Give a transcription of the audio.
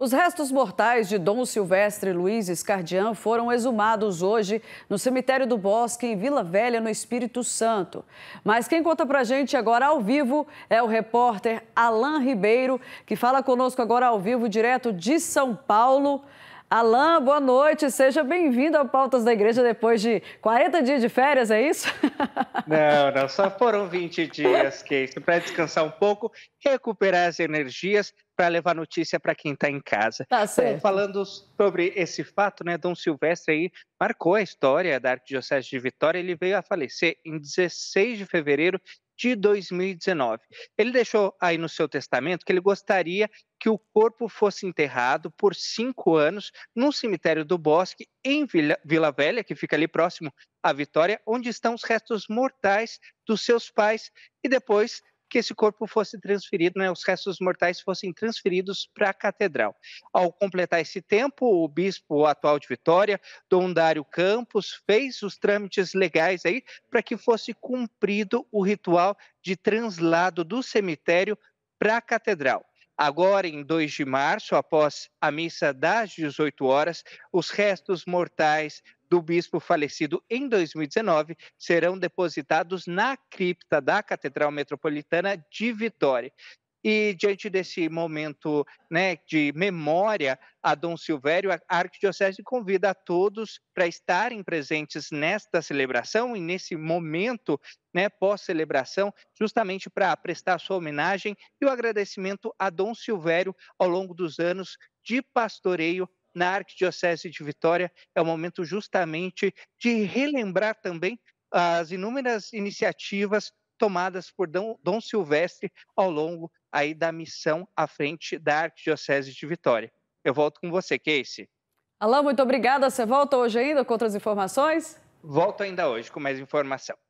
Os restos mortais de Dom Silvestre Luiz Escardian foram exumados hoje no cemitério do Bosque, em Vila Velha, no Espírito Santo. Mas quem conta pra gente agora ao vivo é o repórter Alain Ribeiro, que fala conosco agora ao vivo, direto de São Paulo. Alain, boa noite, seja bem-vindo ao Pautas da Igreja depois de 40 dias de férias, é isso? Não, não, só foram 20 dias, que é isso, para descansar um pouco, recuperar as energias, para levar notícia para quem está em casa. Tá certo. Então, falando sobre esse fato, né, Dom Silvestre aí marcou a história da Arquidiocese de Vitória. Ele veio a falecer em 16 de fevereiro de 2019. Ele deixou aí no seu testamento que ele gostaria que o corpo fosse enterrado por cinco anos no cemitério do Bosque, em Vila, Vila Velha, que fica ali próximo à Vitória, onde estão os restos mortais dos seus pais, e depois que esse corpo fosse transferido, né, os restos mortais fossem transferidos para a catedral. Ao completar esse tempo, o bispo atual de Vitória, Dom Dário Campos, fez os trâmites legais aí para que fosse cumprido o ritual de translado do cemitério para a catedral. Agora, em 2 de março, após a missa das 18 horas, os restos mortais do bispo falecido em 2019 serão depositados na cripta da Catedral Metropolitana de Vitória. E diante desse momento né, de memória a Dom Silvério, a Arquidiocese convida a todos para estarem presentes nesta celebração e nesse momento né, pós-celebração, justamente para prestar sua homenagem e o agradecimento a Dom Silvério ao longo dos anos de pastoreio na Arquidiocese de Vitória. É o momento justamente de relembrar também as inúmeras iniciativas tomadas por Dom, Silvestre ao longo aí da missão à frente da Arquidiocese de Vitória. Eu volto com você, Casey. Alain, muito obrigada. Você volta hoje ainda com outras informações? Volto ainda hoje com mais informação.